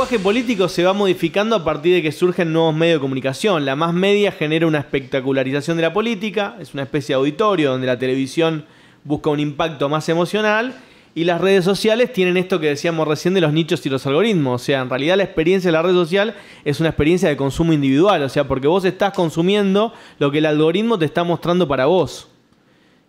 El lenguaje político se va modificando a partir de que surgen nuevos medios de comunicación. La más media genera una espectacularización de la política, es una especie de auditorio donde la televisión busca un impacto más emocional y las redes sociales tienen esto que decíamos recién de los nichos y los algoritmos. O sea, en realidad la experiencia de la red social es una experiencia de consumo individual. O sea, porque vos estás consumiendo lo que el algoritmo te está mostrando para vos.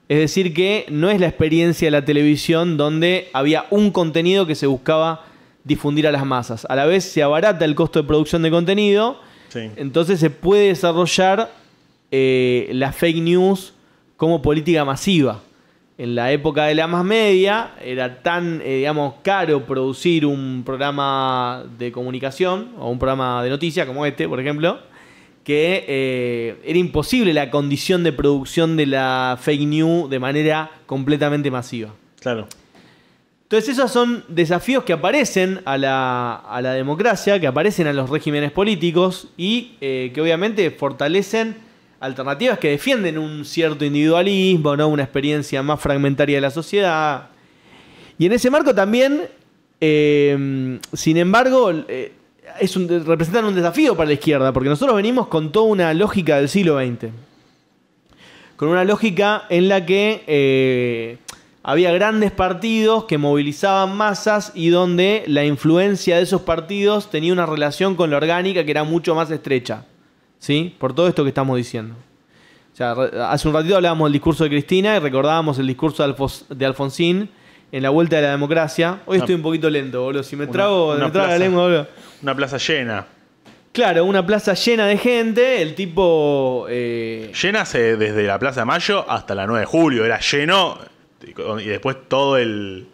Es decir, que no es la experiencia de la televisión donde había un contenido que se buscaba difundir a las masas. A la vez se abarata el costo de producción de contenido, entonces se puede desarrollar eh, la fake news como política masiva. En la época de la más media era tan, eh, digamos, caro producir un programa de comunicación o un programa de noticias como este, por ejemplo, que eh, era imposible la condición de producción de la fake news de manera completamente masiva. Claro. Entonces esos son desafíos que aparecen a la, democracia, que aparecen a los regímenes políticos y eh, que obviamente fortalecen alternativas que defienden un cierto individualismo, una experiencia más fragmentaria de la sociedad. Y en ese marco también, eh, sin embargo, eh, representan un desafío para la izquierda, porque nosotros venimos con toda una lógica del siglo XX, con una lógica en la que había grandes partidos que movilizaban masas y donde la influencia de esos partidos tenía una relación con la orgánica que era mucho más estrecha. ¿Sí? Por todo esto que estamos diciendo. O sea, hace un ratito hablábamos del discurso de Cristina y recordábamos el discurso de, Alfonsín en la vuelta de la democracia. Hoy estoy un poquito lento, boludo. Si me trago, una, la lengua, Una plaza llena. Claro, una plaza llena de gente, el tipo... Eh, llena Llenase desde la Plaza de Mayo hasta la 9 de julio, era lleno y después todo el...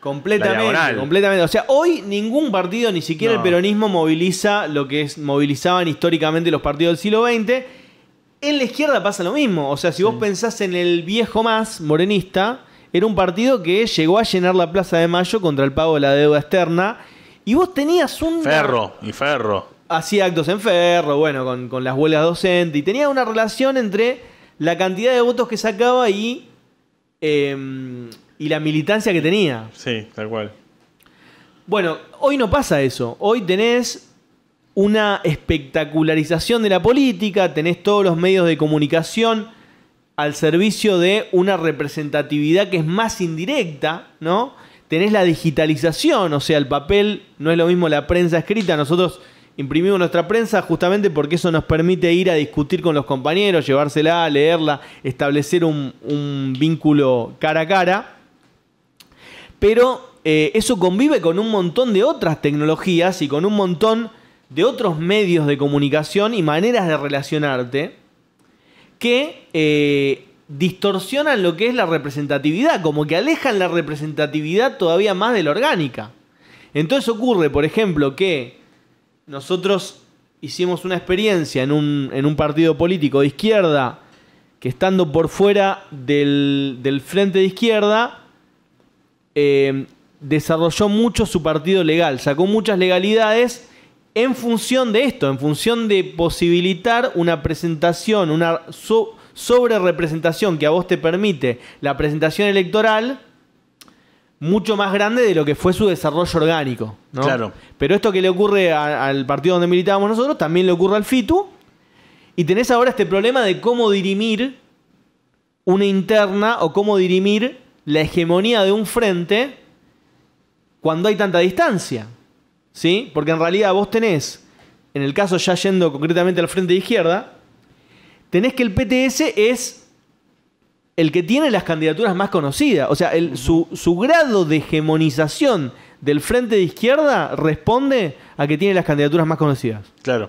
Completamente, completamente. O sea, hoy ningún partido, ni siquiera el peronismo, moviliza lo que es, movilizaban históricamente los partidos del siglo XX. En la izquierda pasa lo mismo. O sea, si vos pensás en el viejo más morenista, era un partido que llegó a llenar la Plaza de Mayo contra el pago de la deuda externa. Y vos tenías un. Ferro, y ferro. Hacía actos en ferro, bueno, con, con las huelgas docentes. Y tenía una relación entre la cantidad de votos que sacaba y Em, y la militancia que tenía. Sí, tal cual. Bueno, hoy no pasa eso. Hoy tenés una espectacularización de la política, tenés todos los medios de comunicación al servicio de una representatividad que es más indirecta, ¿no? Tenés la digitalización, o sea, el papel no es lo mismo la prensa escrita. Nosotros imprimimos nuestra prensa justamente porque eso nos permite ir a discutir con los compañeros, llevársela, leerla, establecer un, vínculo cara a cara. Pero eh, eso convive con un montón de otras tecnologías y con un montón de otros medios de comunicación y maneras de relacionarte que eh, distorsionan lo que es la representatividad, como que alejan la representatividad todavía más de la orgánica. Entonces ocurre, por ejemplo, que nosotros hicimos una experiencia en un, partido político de izquierda que estando por fuera del, frente de izquierda, eh, desarrolló mucho su partido legal, sacó muchas legalidades en función de esto, en función de posibilitar una presentación, una sobre representación que a vos te permite la presentación electoral mucho más grande de lo que fue su desarrollo orgánico. Claro. Pero esto que le ocurre al partido donde militábamos nosotros también le ocurre al FITU. Y tenés ahora este problema de cómo dirimir una interna o cómo dirimir la hegemonía de un frente cuando hay tanta distancia. ¿Sí? Porque en realidad vos tenés, en el caso ya yendo concretamente al frente de izquierda, tenés que el PTS es el que tiene las candidaturas más conocidas. O sea, su, grado de hegemonización del frente de izquierda responde a que tiene las candidaturas más conocidas. Claro.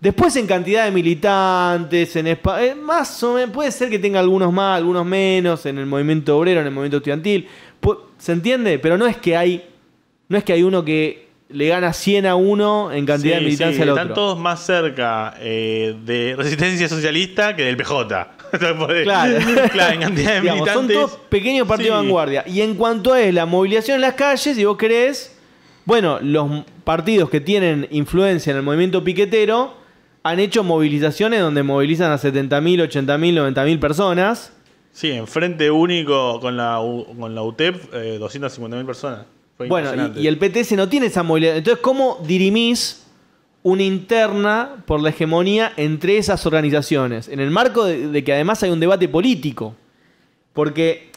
Después en cantidad de militantes, en eh, más o puede ser que tenga algunos más, algunos menos, en el movimiento obrero, en el movimiento estudiantil. ¿Se entiende? Pero no es que hay. No es que hay uno que le gana 100 a uno en cantidad de militancia al otro. Están todos más cerca eh, de Resistencia Socialista que del PJ. claro. claro, en cantidad de Son todos pequeños partidos de vanguardia. Y en cuanto es la movilización en las calles, si vos crees bueno, los partidos que tienen influencia en el movimiento piquetero han hecho movilizaciones donde movilizan a 70.000, 80.000, 90.000 personas. Sí, en frente único con la, con la UTEP, eh, 250.000 personas. Bueno, y, y el PTS no tiene esa movilidad. Entonces, ¿cómo dirimís una interna por la hegemonía entre esas organizaciones, en el marco de, que además hay un debate político, porque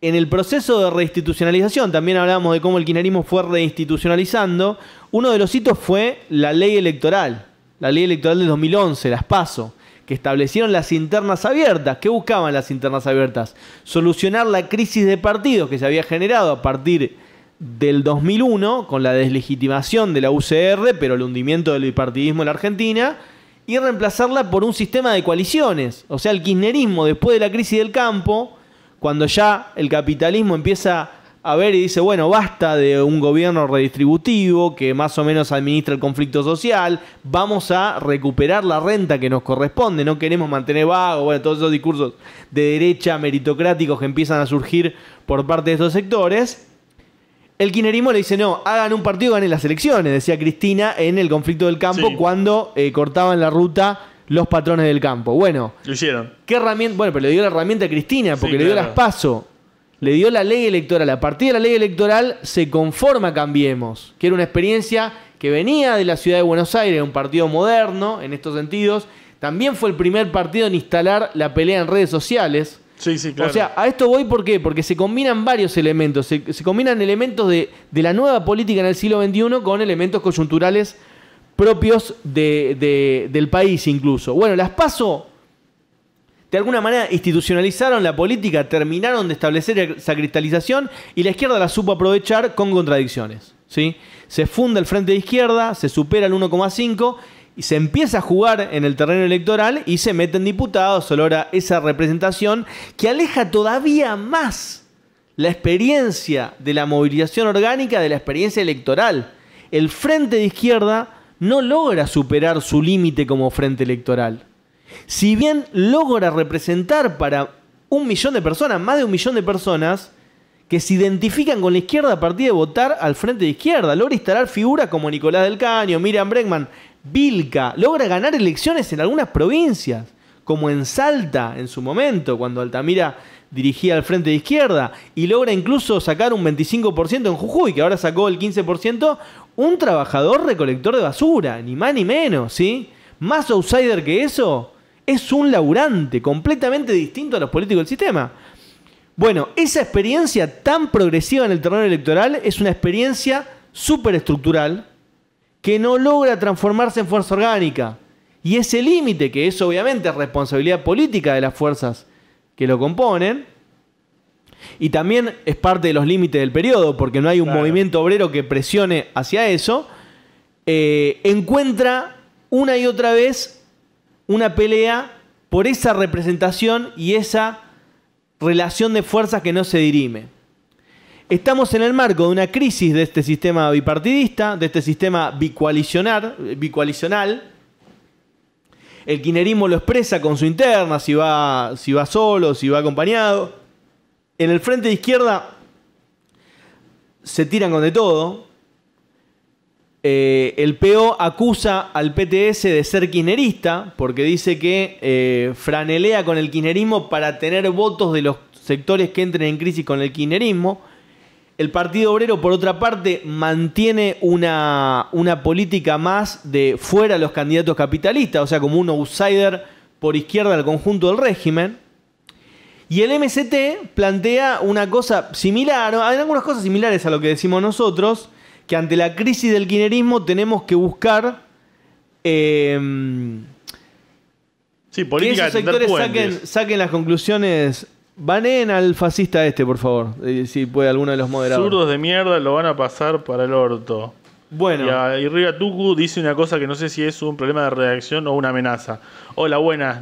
en el proceso de reinstitucionalización, también hablábamos de cómo el kirchnerismo fue reinstitucionalizando, uno de los hitos fue la ley electoral, la ley electoral de 2011, las PASO, que establecieron las internas abiertas. ¿Qué buscaban las internas abiertas? Solucionar la crisis de partidos que se había generado a partir del 2001 con la deslegitimación de la UCR, pero el hundimiento del bipartidismo en la Argentina, y reemplazarla por un sistema de coaliciones. O sea, el kirchnerismo después de la crisis del campo, cuando ya el capitalismo empieza a ver y dice, bueno, basta de un gobierno redistributivo que más o menos administra el conflicto social, vamos a recuperar la renta que nos corresponde, no queremos mantener vago, bueno, todos esos discursos de derecha meritocráticos que empiezan a surgir por parte de estos sectores el kinerismo le dice, no, hagan un partido, ganen las elecciones, decía Cristina en el conflicto del campo cuando eh, cortaban la ruta los patrones del campo. Bueno, ¿qué herramienta? Bueno, pero le dio la herramienta a Cristina, porque le dio las PASO, le dio la ley electoral. A partir de la ley electoral se conforma Cambiemos, que era una experiencia que venía de la ciudad de Buenos Aires, un partido moderno en estos sentidos. También fue el primer partido en instalar la pelea en redes sociales, Sí, sí, claro. O sea, a esto voy Porque se combinan varios elementos. Se, combinan elementos de, la nueva política en el siglo XXI con elementos coyunturales propios del país incluso. Bueno, las PASO de alguna manera institucionalizaron la política, terminaron de establecer esa cristalización y la izquierda la supo aprovechar con contradicciones. ¿sí? Se funda el frente de izquierda, se supera el 1,5 y se empieza a jugar en el terreno electoral y se meten diputados, se logra esa representación que aleja todavía más la experiencia de la movilización orgánica de la experiencia electoral. El frente de izquierda no logra superar su límite como frente electoral. Si bien logra representar para un millón de personas, más de un millón de personas, que se identifican con la izquierda a partir de votar al frente de izquierda. Logra instalar figuras como Nicolás del Caño, Miriam Bregman, Vilca logra ganar elecciones en algunas provincias, como en Salta en su momento, cuando Altamira dirigía al frente de izquierda, y logra incluso sacar un 25% en Jujuy, que ahora sacó el 15%, un trabajador recolector de basura, ni más ni menos, ¿sí? Más outsider que eso, es un laburante, completamente distinto a los políticos del sistema. Bueno, esa experiencia tan progresiva en el terreno electoral es una experiencia súper estructural que no logra transformarse en fuerza orgánica. Y ese límite, que es obviamente responsabilidad política de las fuerzas que lo componen, y también es parte de los límites del periodo, porque no hay un movimiento obrero que presione hacia eso, eh, encuentra una y otra vez una pelea por esa representación y esa relación de fuerzas que no se dirime. Estamos en el marco de una crisis de este sistema bipartidista, de este sistema bicoalicional, el kinerismo lo expresa con su interna, si va, si va solo, si va acompañado. En el frente de izquierda se tiran con de todo. Eh, el PO acusa al PTS de ser kinerista... porque dice que eh, franelea con el kinerismo... para tener votos de los sectores que entren en crisis con el kinerismo... El Partido Obrero, por otra parte, mantiene una, política más de fuera los candidatos capitalistas, o sea, como un outsider por izquierda al conjunto del régimen. Y el MCT plantea una cosa similar, hay algunas cosas similares a lo que decimos nosotros, que ante la crisis del kinerismo tenemos que buscar... Em, sí, política que esos sectores saquen las conclusiones Baneen al fascista este, por favor. Eh, si puede, alguno de los moderados. Zurdos de mierda lo van a pasar para el orto. Bueno. Y, Riga Tuku dice una cosa que no sé si es un problema de redacción o una amenaza. Hola, buenas,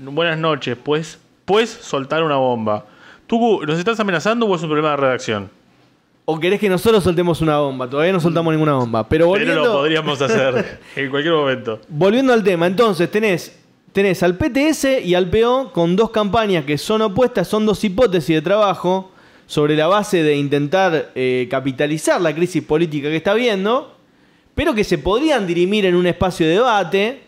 buenas noches. Pues, pues soltar una bomba. Tuku, ¿nos estás amenazando o es un problema de redacción? ¿O querés que nosotros soltemos una bomba? Todavía no mm. soltamos ninguna bomba. Pero, volviendo... Pero lo podríamos hacer en cualquier momento. Volviendo al tema, entonces tenés Tenés al PTS y al PO con dos campañas que son opuestas, son dos hipótesis de trabajo sobre la base de intentar eh, capitalizar la crisis política que está viendo, pero que se podrían dirimir en un espacio de debate.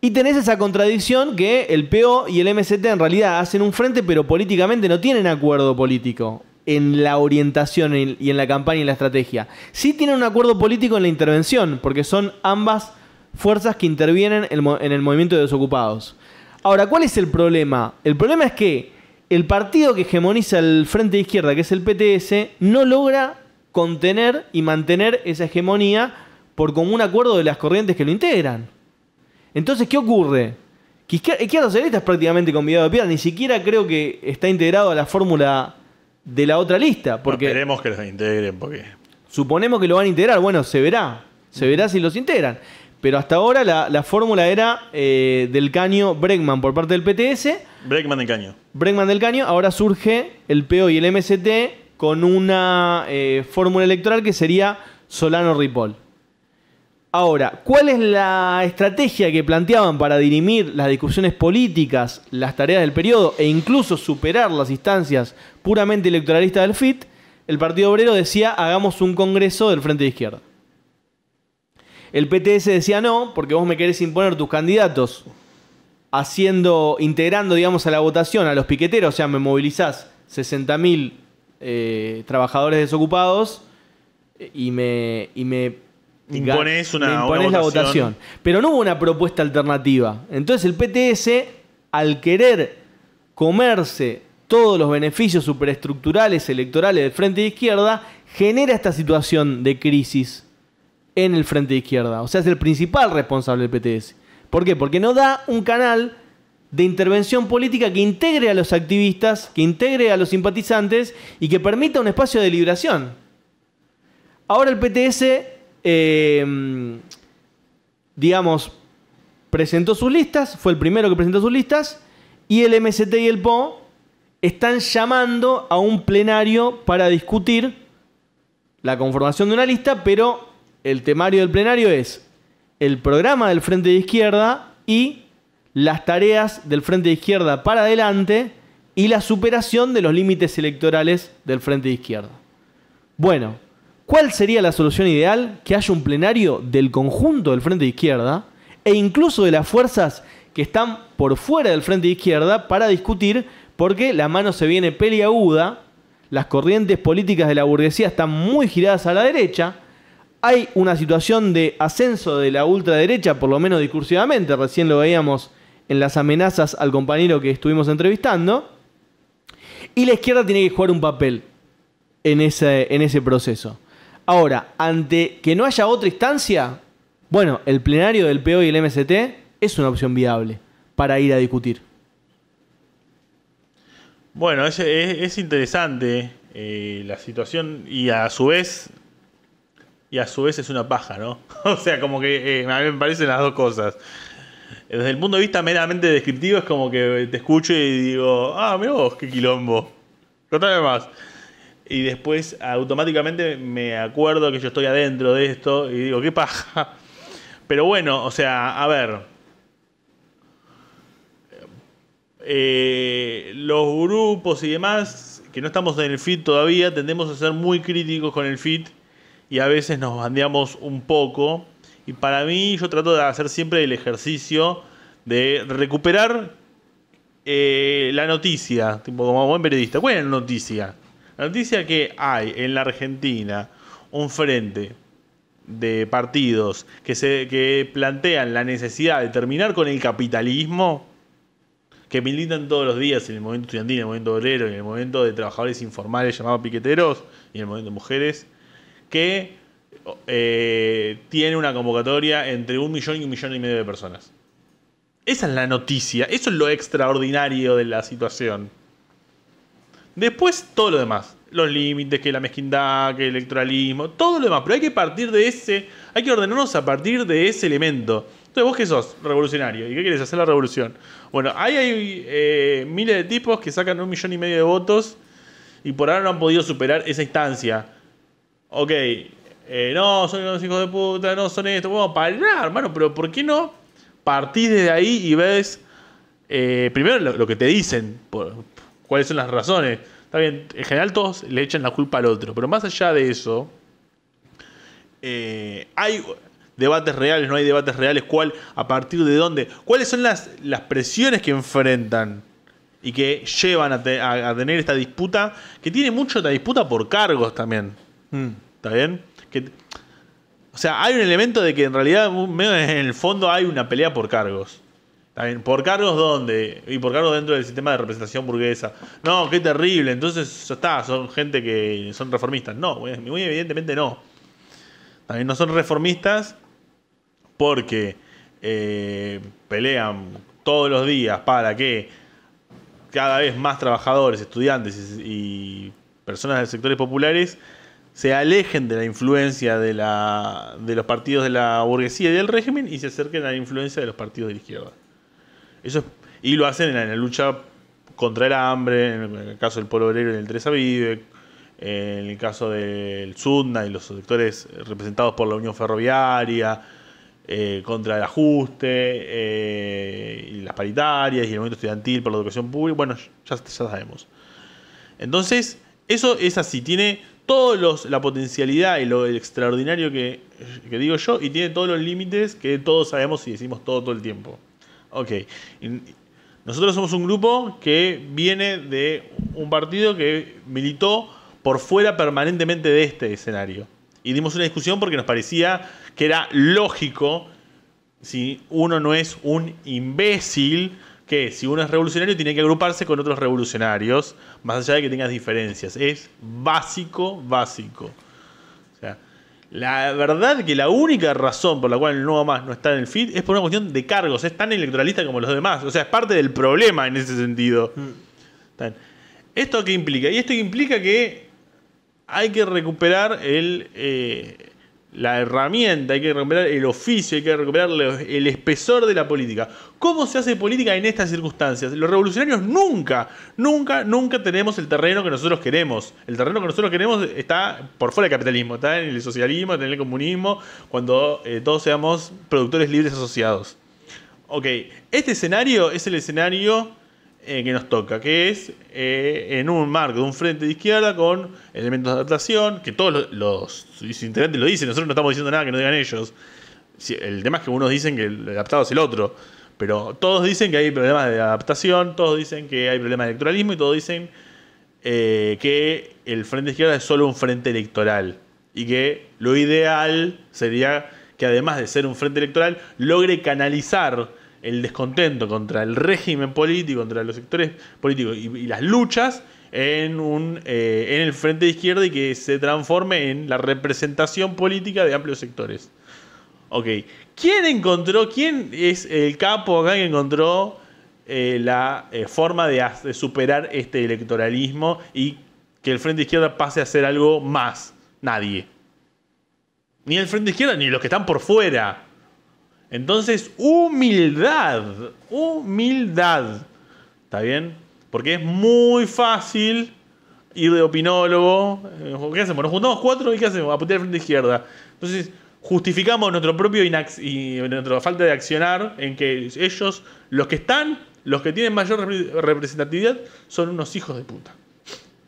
Y tenés esa contradicción que el PO y el MST en realidad hacen un frente, pero políticamente no tienen acuerdo político en la orientación y en la campaña y en la estrategia. Sí tienen un acuerdo político en la intervención, porque son ambas fuerzas que intervienen en el movimiento de desocupados. Ahora, ¿cuál es el problema? El problema es que el partido que hegemoniza el frente de izquierda, que es el PTS, no logra contener y mantener esa hegemonía por común acuerdo de las corrientes que lo integran. Entonces, ¿qué ocurre? Que izquierda, izquierda Socialista es prácticamente convidado de piedra, ni siquiera creo que está integrado a la fórmula de la otra lista. no esperemos que los integren, porque. Suponemos que lo van a integrar, bueno, se verá. Se verá si los integran. Pero hasta ahora la, fórmula era eh, del caño Bregman por parte del PTS. Bregman del caño. Bregman del caño. Ahora surge el PO y el MST con una eh, fórmula electoral que sería Solano-Ripoll. Ahora, ¿cuál es la estrategia que planteaban para dirimir las discusiones políticas, las tareas del periodo e incluso superar las instancias puramente electoralistas del FIT? El Partido Obrero decía hagamos un congreso del Frente de Izquierda. El PTS decía no, porque vos me querés imponer tus candidatos haciendo, integrando, digamos, a la votación a los piqueteros, o sea, me movilizás 60.000 eh, trabajadores desocupados eh, y me, impones una, la votación. votación. Pero no hubo una propuesta alternativa. Entonces el PTS, al querer comerse todos los beneficios superestructurales electorales del Frente de Izquierda, genera esta situación de crisis en el frente de izquierda. O sea, es el principal responsable del PTS. ¿Por qué? Porque no da un canal de intervención política que integre a los activistas, que integre a los simpatizantes y que permita un espacio de deliberación. Ahora el PTS, em, digamos, presentó sus listas, fue el primero que presentó sus listas, y el MST y el PO están llamando a un plenario para discutir la conformación de una lista, pero el temario del plenario es el programa del Frente de Izquierda y las tareas del Frente de Izquierda para adelante y la superación de los límites electorales del Frente de Izquierda. Bueno, ¿cuál sería la solución ideal? Que haya un plenario del conjunto del Frente de Izquierda e incluso de las fuerzas que están por fuera del Frente de Izquierda para discutir porque la mano se viene peliaguda, las corrientes políticas de la burguesía están muy giradas a la derecha, hay una situación de ascenso de la ultraderecha, por lo menos discursivamente, recién lo veíamos en las amenazas al compañero que estuvimos entrevistando, y la izquierda tiene que jugar un papel en ese, proceso. Ahora, ante que no haya otra instancia, bueno, el plenario del PO y el MST es una opción viable para ir a discutir. Bueno, es, interesante eh, la situación y a su vez y a su vez es una paja, ¿no? o sea, como que eh, a mí me parecen las dos cosas. Desde el punto de vista meramente descriptivo es como que te escucho y digo, ah, mira vos, qué quilombo. Contame más. Y después automáticamente me acuerdo que yo estoy adentro de esto y digo, qué paja. Pero bueno, o sea, a ver. Eh, los grupos y demás, que no estamos en el feed todavía, tendemos a ser muy críticos con el feed y a veces nos bandeamos un poco. Y para mí yo trato de hacer siempre el ejercicio de recuperar eh, la noticia, tipo como buen periodista. ¿Cuál es la noticia? La noticia que hay en la Argentina un frente de partidos que, se, que plantean la necesidad de terminar con el capitalismo, que militan todos los días en el movimiento estudiantil, en el movimiento obrero, en el movimiento de trabajadores informales llamados piqueteros y en el movimiento de mujeres, que eh, tiene una convocatoria entre un millón y un millón y medio de personas. Esa es la noticia, eso es lo extraordinario de la situación. Después todo lo demás, los límites, que la mezquindad, que el electoralismo, todo lo demás, pero hay que partir de ese, hay que ordenarnos a partir de ese elemento. Entonces vos que sos revolucionario y qué quieres hacer la revolución. Bueno, ahí hay eh, miles de tipos que sacan un millón y medio de votos y por ahora no han podido superar esa instancia ok, eh, no, son unos hijos de puta, no son esto, a parar hermano, pero ¿por qué no partir desde ahí y ves eh, primero lo, que te dicen, cuáles son las razones? Está bien, en general todos le echan la culpa al otro, pero más allá de eso, eh, hay debates reales, no hay debates reales, cuál, a partir de dónde, cuáles son las, las presiones que enfrentan y que llevan a, tener esta disputa, que tiene mucho esta disputa por cargos también. Mm, ¿Está bien? Que, o sea, hay un elemento de que en realidad en el fondo hay una pelea por cargos. ¿Por cargos dónde? Y por cargos dentro del sistema de representación burguesa. No, qué terrible. Entonces, ya está, son gente que son reformistas. No, muy evidentemente no. También no son reformistas porque eh, pelean todos los días para que cada vez más trabajadores, estudiantes y personas de sectores populares se alejen de la influencia de, la, de los partidos de la burguesía y del régimen y se acerquen a la influencia de los partidos de la izquierda. Eso y lo hacen en la, lucha contra el hambre, en el caso del pueblo obrero y el Teresa Vive, en el caso del Sudna y los sectores representados por la Unión Ferroviaria, eh, contra el ajuste, eh, y las paritarias y el movimiento estudiantil por la educación pública, bueno, ya, ya sabemos. Entonces, eso es así, tiene toda la potencialidad y lo extraordinario que, digo yo y tiene todos los límites que todos sabemos y decimos todo todo el tiempo. Ok. Nosotros somos un grupo que viene de un partido que militó por fuera permanentemente de este escenario. Y dimos una discusión porque nos parecía que era lógico, si uno no es un imbécil, que si uno es revolucionario tiene que agruparse con otros revolucionarios, más allá de que tengas diferencias. Es básico, básico. O sea, la verdad que la única razón por la cual nuevo más no está en el fit es por una cuestión de cargos. Es tan electoralista como los demás. O sea, es parte del problema en ese sentido. ¿Esto qué implica? Y esto implica que hay que recuperar el... Eh, la herramienta, hay que recuperar el oficio, hay que recuperar el espesor de la política. ¿Cómo se hace política en estas circunstancias? Los revolucionarios nunca, nunca, nunca tenemos el terreno que nosotros queremos. El terreno que nosotros queremos está por fuera del capitalismo, está en el socialismo, está en el comunismo, cuando eh, todos seamos productores libres asociados. Ok, este escenario es el escenario eh, que nos toca, que es eh, en un marco de un frente de izquierda con elementos de adaptación, que todos los, los integrantes lo dicen, nosotros no estamos diciendo nada que no digan ellos. el tema es que unos dicen que el adaptado es el otro, pero todos dicen que hay problemas de adaptación, todos dicen que hay problemas de electoralismo y todos dicen eh, que el frente de izquierda es solo un frente electoral y que lo ideal sería que además de ser un frente electoral logre canalizar el descontento contra el régimen político, contra los sectores políticos y, las luchas en, un, eh, en el frente de izquierda y que se transforme en la representación política de amplios sectores. Ok, ¿quién encontró, quién es el capo acá que encontró eh, la eh, forma de, de superar este electoralismo y que el frente de izquierda pase a ser algo más? Nadie. Ni el frente de izquierda ni los que están por fuera. Entonces, humildad, humildad. ¿Está bien? Porque es muy fácil ir de opinólogo. Eh, ¿Qué hacemos? Nos juntamos cuatro y ¿qué hacemos? A putear frente izquierda. Entonces, justificamos nuestro propio y nuestra falta de accionar en que ellos, los que están, los que tienen mayor representatividad, son unos hijos de puta.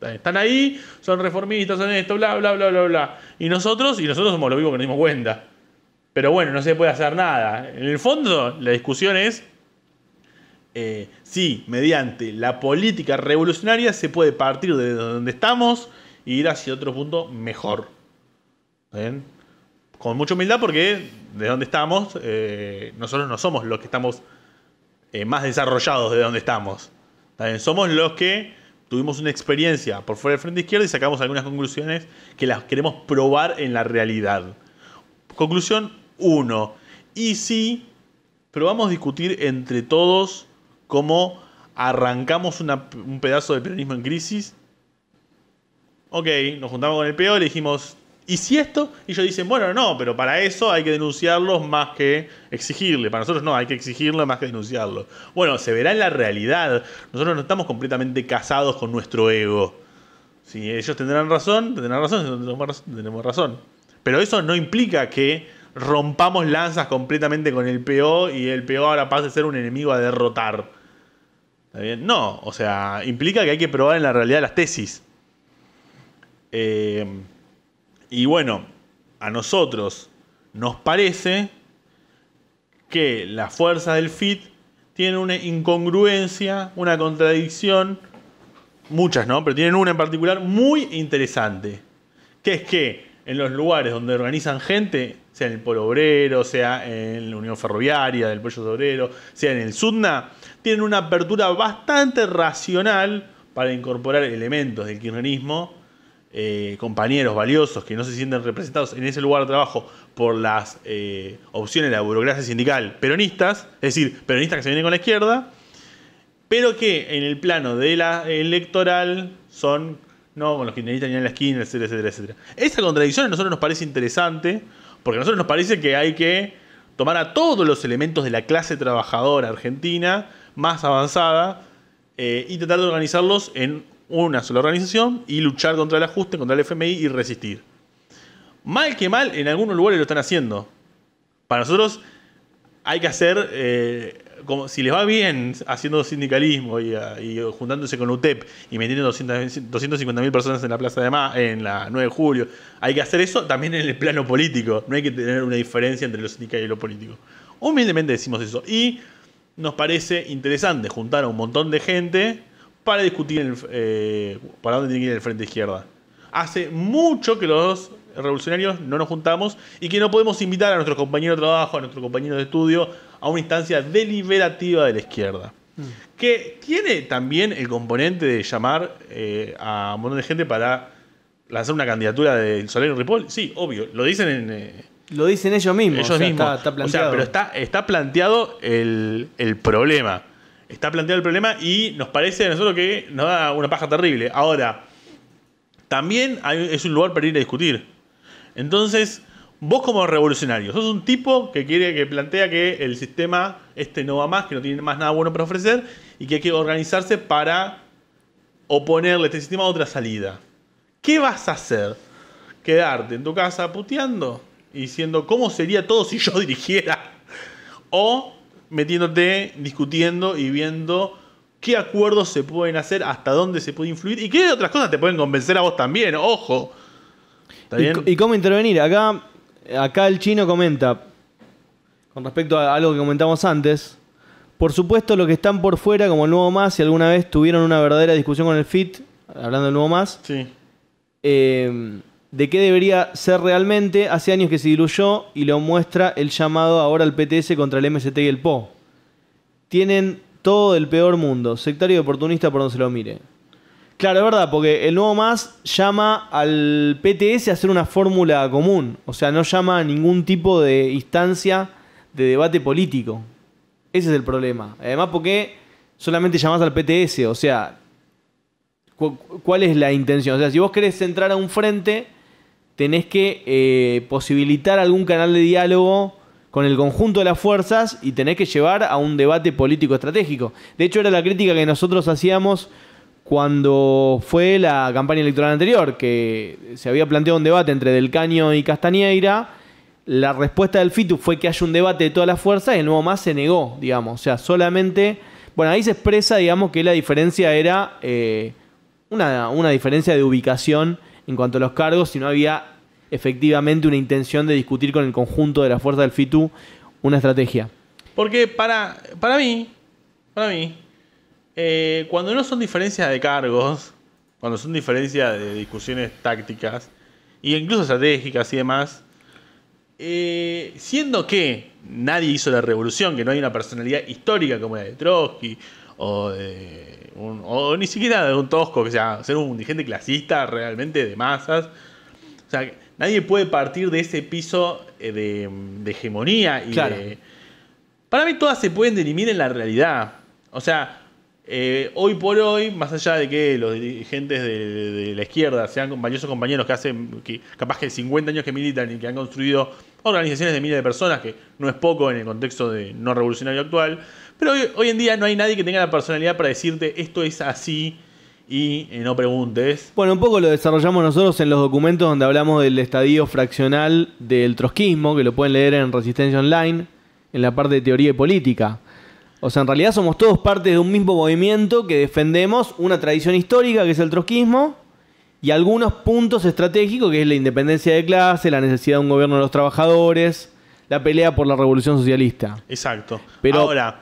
Están ahí, son reformistas, son esto, bla, bla, bla, bla, bla. Y nosotros, y nosotros somos los vivos que nos dimos cuenta. Pero bueno, no se puede hacer nada. En el fondo, la discusión es eh, si mediante la política revolucionaria se puede partir de donde estamos e ir hacia otro punto mejor. Con mucha humildad porque de donde estamos, eh, nosotros no somos los que estamos eh, más desarrollados de donde estamos. Somos los que tuvimos una experiencia por fuera del frente izquierdo y sacamos algunas conclusiones que las queremos probar en la realidad. Conclusión, uno. Y si probamos discutir entre todos cómo arrancamos un pedazo de peronismo en crisis, ok, nos juntamos con el peor y dijimos, ¿y si esto? Y ellos dicen, bueno, no, pero para eso hay que denunciarlo más que exigirle. Para nosotros no, hay que exigirlo más que denunciarlo. Bueno, se verá en la realidad. Nosotros no estamos completamente casados con nuestro ego. Si ellos tendrán razón, tendrán razón, si razón. Pero eso no implica que rompamos lanzas completamente con el PO y el PO ahora pasa a ser un enemigo a derrotar. No, o sea, implica que hay que probar en la realidad las tesis. Eh, y bueno, a nosotros nos parece que la fuerza del fit tiene una incongruencia, una contradicción, muchas, ¿no? Pero tienen una en particular muy interesante, que es que en los lugares donde organizan gente, sea en el Polo Obrero, sea en la Unión Ferroviaria del Pueblo Obrero, sea en el SUDNA, tienen una apertura bastante racional para incorporar elementos del kirchnerismo, eh, compañeros valiosos que no se sienten representados en ese lugar de trabajo por las eh, opciones de la burocracia sindical peronistas, es decir, peronistas que se vienen con la izquierda, pero que en el plano de la electoral son no, con los kirchneristas ni en la esquina, etcétera, etcétera, etcétera. Esa contradicción a nosotros nos parece interesante, porque a nosotros nos parece que hay que tomar a todos los elementos de la clase trabajadora argentina más avanzada eh, y tratar de organizarlos en una sola organización y luchar contra el ajuste, contra el FMI y resistir. Mal que mal, en algunos lugares lo están haciendo. Para nosotros hay que hacer eh, si les va bien haciendo sindicalismo y, ah, juntándose con UTEP y metiendo 250.000 personas en la Plaza de Más, en la 9 de julio, hay que hacer eso también en el plano político. No hay que tener una diferencia entre lo sindical y lo político. Humildemente decimos eso. Y nos parece interesante juntar a un montón de gente para discutir eh, para dónde tiene que ir el frente izquierda. Hace mucho que los revolucionarios no nos juntamos y que no podemos invitar a nuestros compañeros de trabajo, a nuestros compañeros de estudio a una instancia deliberativa de la izquierda. Mm. Que tiene también el componente de llamar eh, a un montón de gente para lanzar una candidatura del Solero Ripoll. Sí, obvio. Lo dicen eh, lo dicen ellos mismos. Ellos Está, planteado. pero está, está planteado el, problema. Está planteado el problema y nos parece a nosotros que nos da una paja terrible. Ahora, también es un lugar para ir a discutir. Entonces, vos como revolucionario, sos un tipo que quiere, que plantea que el sistema este no va más, que no tiene más nada bueno para ofrecer y que hay que organizarse para oponerle a este sistema a otra salida. ¿Qué vas a hacer? ¿Quedarte en tu casa puteando? Y diciendo, ¿cómo sería todo si yo dirigiera? O metiéndote, discutiendo y viendo qué acuerdos se pueden hacer, hasta dónde se puede influir y qué otras cosas te pueden convencer a vos también, ojo. ¿Y cómo intervenir? Acá Acá el chino comenta, con respecto a algo que comentamos antes, por supuesto lo que están por fuera, como el nuevo más, si alguna vez tuvieron una verdadera discusión con el FIT, hablando del nuevo más, eh, de qué debería ser realmente, hace años que se diluyó y lo muestra el llamado ahora al PTS contra el MST y el PO. Tienen todo el peor mundo, sectario y oportunista por donde se lo mire. Claro, es verdad, porque el nuevo más llama al PTS a hacer una fórmula común. O sea, no llama a ningún tipo de instancia de debate político. Ese es el problema. Además, porque solamente llamás al PTS? O sea, ¿cuál es la intención? O sea, si vos querés entrar a un frente, tenés que eh, posibilitar algún canal de diálogo con el conjunto de las fuerzas y tenés que llevar a un debate político estratégico. De hecho, era la crítica que nosotros hacíamos cuando fue la campaña electoral anterior, que se había planteado un debate entre Del Caño y Castañeira, la respuesta del FITU fue que haya un debate de todas las fuerzas y el nuevo más se negó, digamos. O sea, solamente. Bueno, ahí se expresa, digamos, que la diferencia era eh, una, diferencia de ubicación en cuanto a los cargos, si no había efectivamente una intención de discutir con el conjunto de la fuerza del FITU una estrategia. Porque para mí, para mí, eh, cuando no son diferencias de cargos, cuando son diferencias de discusiones tácticas, e incluso estratégicas y demás, eh, siendo que nadie hizo la revolución, que no hay una personalidad histórica como la de Trotsky, o, ni siquiera de un tosco, que sea ser un dirigente clasista realmente de masas. O sea, nadie puede partir de ese piso eh, de, hegemonía. Y Para mí todas se pueden delimitar en la realidad. O sea, eh, hoy por hoy, más allá de que los dirigentes de, la izquierda sean valiosos compañeros que hacen, capaz que 50 años que militan y que han construido organizaciones de miles de personas, que no es poco en el contexto de no revolucionario actual, pero hoy, en día no hay nadie que tenga la personalidad para decirte esto es así, y eh, no preguntes. Bueno, un poco lo desarrollamos nosotros en los documentos donde hablamos del estadio fraccional del trotskismo, que lo pueden leer en Resistencia Online, en la parte de teoría y política. O sea, en realidad somos todos parte de un mismo movimiento que defendemos una tradición histórica que es el trotskismo y algunos puntos estratégicos que es la independencia de clase, la necesidad de un gobierno de los trabajadores, la pelea por la revolución socialista. Exacto. Pero ahora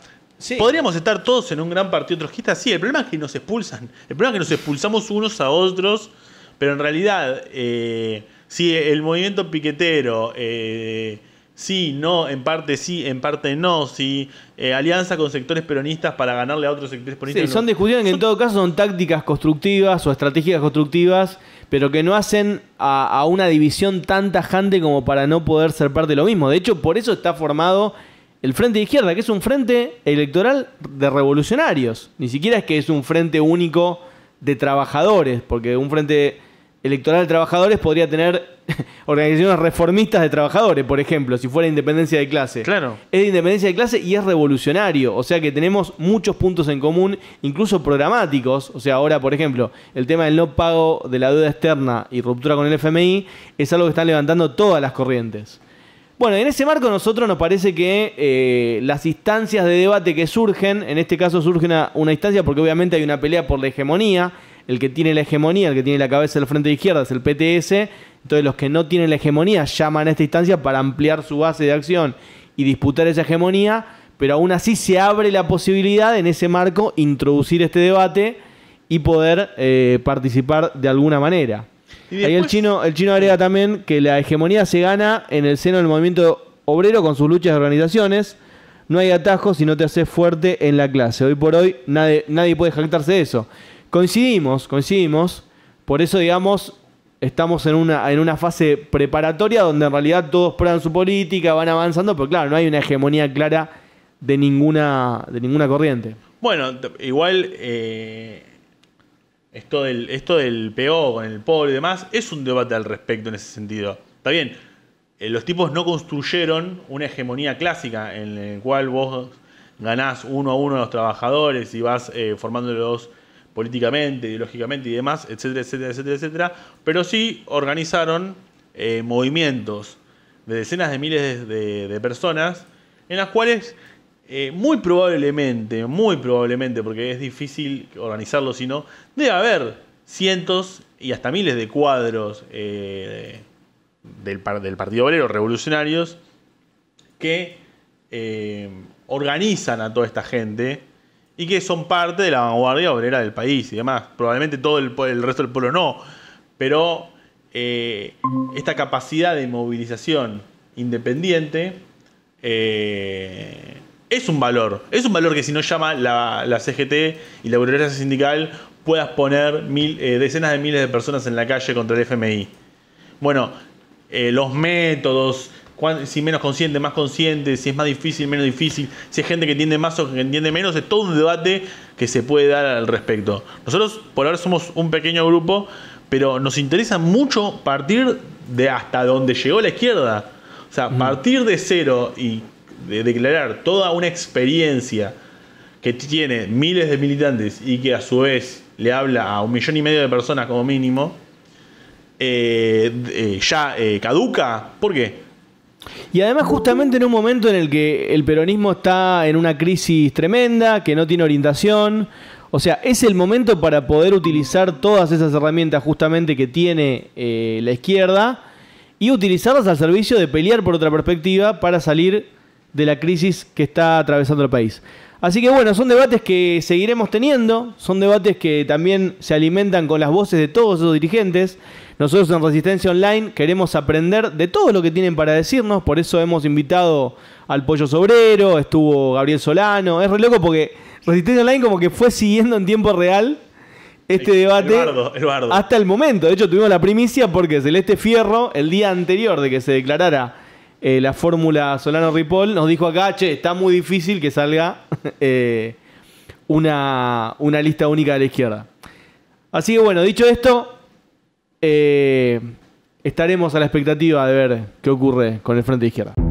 Podríamos estar todos en un gran partido trotskista, sí, el problema es que nos expulsan. El problema es que nos expulsamos unos a otros, pero en realidad, eh, si sí, el movimiento piquetero, eh, Sí, no, en parte sí, en parte no, sí. Eh, alianza con sectores peronistas para ganarle a otros sectores peronistas. Sí, son discusiones que en todo caso son tácticas constructivas o estrategias constructivas, pero que no hacen a, a una división tan tajante como para no poder ser parte de lo mismo. De hecho, por eso está formado el Frente de Izquierda, que es un frente electoral de revolucionarios. Ni siquiera es que es un frente único de trabajadores, porque un frente electoral de trabajadores podría tener organizaciones reformistas de trabajadores, por ejemplo, si fuera independencia de clase. Claro. Es independencia de clase y es revolucionario, o sea que tenemos muchos puntos en común, incluso programáticos, o sea, ahora, por ejemplo, el tema del no pago de la deuda externa y ruptura con el FMI es algo que están levantando todas las corrientes. Bueno, en ese marco nosotros nos parece que eh, las instancias de debate que surgen, en este caso surge una instancia porque obviamente hay una pelea por la hegemonía, el que tiene la hegemonía, el que tiene la cabeza del frente de izquierda es el PTS, entonces los que no tienen la hegemonía llaman a esta instancia para ampliar su base de acción y disputar esa hegemonía, pero aún así se abre la posibilidad en ese marco introducir este debate y poder eh, participar de alguna manera. Y Ahí el chino, el chino agrega también que la hegemonía se gana en el seno del movimiento obrero con sus luchas de organizaciones. No hay atajos si no te haces fuerte en la clase. Hoy por hoy nadie, nadie puede jactarse de eso. Coincidimos, coincidimos. Por eso, digamos, estamos en una, en una fase preparatoria donde en realidad todos prueban su política, van avanzando, pero claro, no hay una hegemonía clara de ninguna, de ninguna corriente. Bueno, igual eh, esto, del, esto del PO con el pobre y demás es un debate al respecto en ese sentido. Está bien, eh, los tipos no construyeron una hegemonía clásica en la cual vos ganás uno a uno a los trabajadores y vas eh, formando los políticamente, ideológicamente y demás, etcétera, etcétera, etcétera, etcétera, pero sí organizaron eh, movimientos de decenas de miles de, personas en las cuales eh, muy probablemente, muy probablemente, porque es difícil organizarlo si no, debe haber cientos y hasta miles de cuadros eh, del, Partido Obrero, revolucionarios, que organizan a toda esta gente y que son parte de la vanguardia obrera del país y demás. Probablemente todo el, resto del pueblo no, pero eh, esta capacidad de movilización independiente eh, es un valor. Es un valor que si no llama la, CGT y la obrera sindical puedas poner mil, eh, decenas de miles de personas en la calle contra el FMI. Bueno, los métodos, si menos consciente, más consciente, si es más difícil, menos difícil, si es gente que entiende más o que entiende menos, es todo un debate que se puede dar al respecto. Nosotros por ahora somos un pequeño grupo, pero nos interesa mucho partir de hasta donde llegó la izquierda. O sea, partir de cero y declarar toda una experiencia que tiene miles de militantes y que a su vez le habla a un millón y medio de personas como mínimo, eh, eh, ya eh, caduca. ¿Por qué? Y además justamente en un momento en el que el peronismo está en una crisis tremenda, que no tiene orientación, o sea, es el momento para poder utilizar todas esas herramientas justamente que tiene eh, la izquierda y utilizarlas al servicio de pelear por otra perspectiva para salir de la crisis que está atravesando el país. Así que bueno, son debates que seguiremos teniendo, son debates que también se alimentan con las voces de todos esos dirigentes. Nosotros en Resistencia Online queremos aprender de todo lo que tienen para decirnos, por eso hemos invitado al Pollo Sobrero, estuvo Gabriel Solano, es re loco porque Resistencia Online como que fue siguiendo en tiempo real este debate hasta el momento. De hecho, tuvimos la primicia porque Celeste Fierro, el día anterior de que se declarara eh, la fórmula Solano Ripoll, nos dijo acá, che, está muy difícil que salga eh, una, lista única de la izquierda. Así que bueno, dicho esto, eh, estaremos a la expectativa de ver qué ocurre con el frente de izquierda.